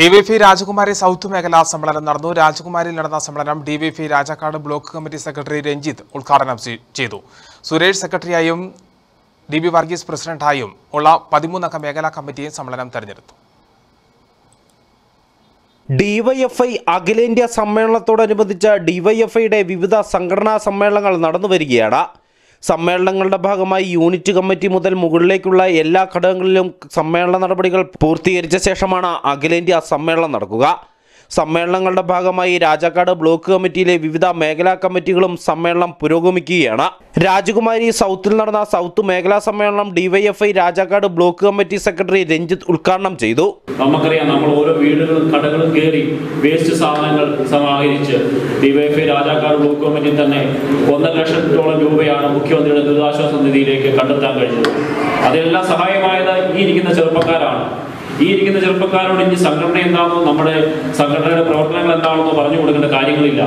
ഡിവൈഫി രാജകുമാരി സൗത്ത് മേഖലാ സമ്മേളനം നടന്നു രാജകുമാരിയിൽ നടന്ന സമ്മേളനം DYFI Rajakkad block committee secretary Ranjith ഉദ്ഘാടനം ചെയ്തു സുരേഷ് സെക്രട്ടറിയായും ഡി ബി വർഗീസ് പ്രസിഡന്റായും ഉള്ള പതിമൂന്നംഗ മേഖലാ കമ്മിറ്റിയും സമ്മേളനം തെരഞ്ഞെടുത്തു ഡിവൈഎഫ്ഐ അഖിലേന്ത്യാ സമ്മേളനത്തോടനുബന്ധിച്ച് ഡിവൈഎഫ്ഐയുടെ വിവിധ സംഘടനാ സമ്മേളനങ്ങൾ നടന്നു വരികയാണ് സമ്മേളനങ്ങളുടെ ഭാഗമായി യൂണിറ്റ് കമ്മിറ്റി മുതൽ മുകളിലേക്കുള്ള എല്ലാ ഘടകങ്ങളിലും സമ്മേളന നടപടികൾ പൂർത്തീകരിച്ച ശേഷമാണ് അഖിലേന്ത്യാ സമ്മേളനം നടക്കുക സമ്മേളനങ്ങളുടെ ഭാഗമായി രാജാക്കാട് ബ്ലോക്ക് കമ്മിറ്റിയിലെ വിവിധ മേഖലാ കമ്മിറ്റികളും സമ്മേളനം പുരോഗമിക്കുകയാണ് രാജകുമാരി സൗത്തിൽ നടന്ന സൗത്ത് മേഖലാ സമ്മേളനം DYFI Rajakkad block committee secretary Ranjith ഉദ്ഘാടനം ചെയ്തു നമുക്കറിയാം നമ്മൾ ഓരോ വീടുകളും കടകളും കയറി വേസ്റ്റ് സാധനങ്ങൾ സമാഹരിച്ച് ഡിവൈഎഫ്ഐ രാജാക്കാട് ബ്ലോക്ക് കമ്മിറ്റി തന്നെ ഒന്നര ലക്ഷത്തോളം രൂപയാണ് മുഖ്യമന്ത്രിയുടെ ദുരിതാശ്വാസ നിധിയിലേക്ക് കണ്ടെത്താൻ കഴിഞ്ഞത് അതെല്ലാം സഹായമായത് ഈ ഇരിക്കുന്ന ചെറുപ്പക്കാരാണ് ഈ ഇരിക്കുന്ന ചെറുപ്പക്കാരോട് ഇനി സംഘടന എന്താണെന്നോ നമ്മുടെ സംഘടനയുടെ പ്രവർത്തനങ്ങൾ എന്താണെന്നോ പറഞ്ഞു കൊടുക്കേണ്ട കാര്യങ്ങളില്ല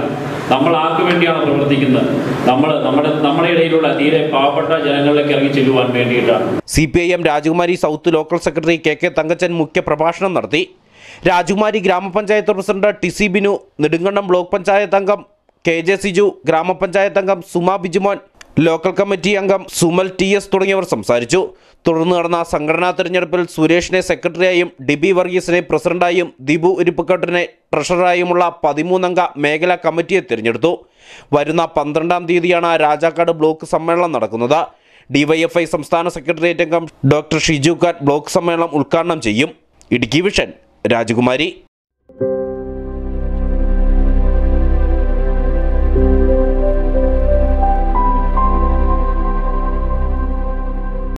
നമ്മൾ ആർക്ക് വേണ്ടിയാണ് പ്രവർത്തിക്കുന്നത് നമ്മൾ നമ്മുടെ നമ്മുടെ ഇടയിലുള്ള തീരെ പാവപ്പെട്ട ജനങ്ങളിലേക്ക് ഇറങ്ങി ചെല്ലുവാൻ വേണ്ടിയിട്ടാണ് C P I M Rajakumari south local secretary K K Thankachan മുഖ്യ പ്രഭാഷണം നടത്തി രാജകുമാരി ഗ്രാമപഞ്ചായത്ത് president TC Binu Nedumkandam block panchayat അംഗം കെ ജെ സിജു ഗ്രാമപഞ്ചായത്ത് അംഗം സുമ ബിജുമോൻ ലോക്കൽ കമ്മിറ്റി അംഗം സുമൽ ടി എസ് തുടങ്ങിയവർ സംസാരിച്ചു തുടർന്ന് നടന്ന സംഘടനാ തെരഞ്ഞെടുപ്പിൽ സുരേഷിനെ സെക്രട്ടറിയായും ഡിബി വർഗീസിനെ പ്രസിഡന്റായും ദിബു ഇരിപ്പുക്കട്ടിനെ ട്രഷററായുമുള്ള പതിമൂന്നംഗ മേഖലാ കമ്മിറ്റിയെ തിരഞ്ഞെടുത്തു വരുന്ന പന്ത്രണ്ടാം തീയതിയാണ് രാജാക്കാട് ബ്ലോക്ക് സമ്മേളനം നടക്കുന്നത് ഡിവൈഎഫ്ഐ സംസ്ഥാന സെക്രട്ടേറിയറ്റ് അംഗം ഡോക്ടർ ഷിജു കാറ്റ് ബ്ലോക്ക് സമ്മേളനം ഉദ്ഘാടനം ചെയ്യും ഇടുക്കി വിഷൻ രാജകുമാരി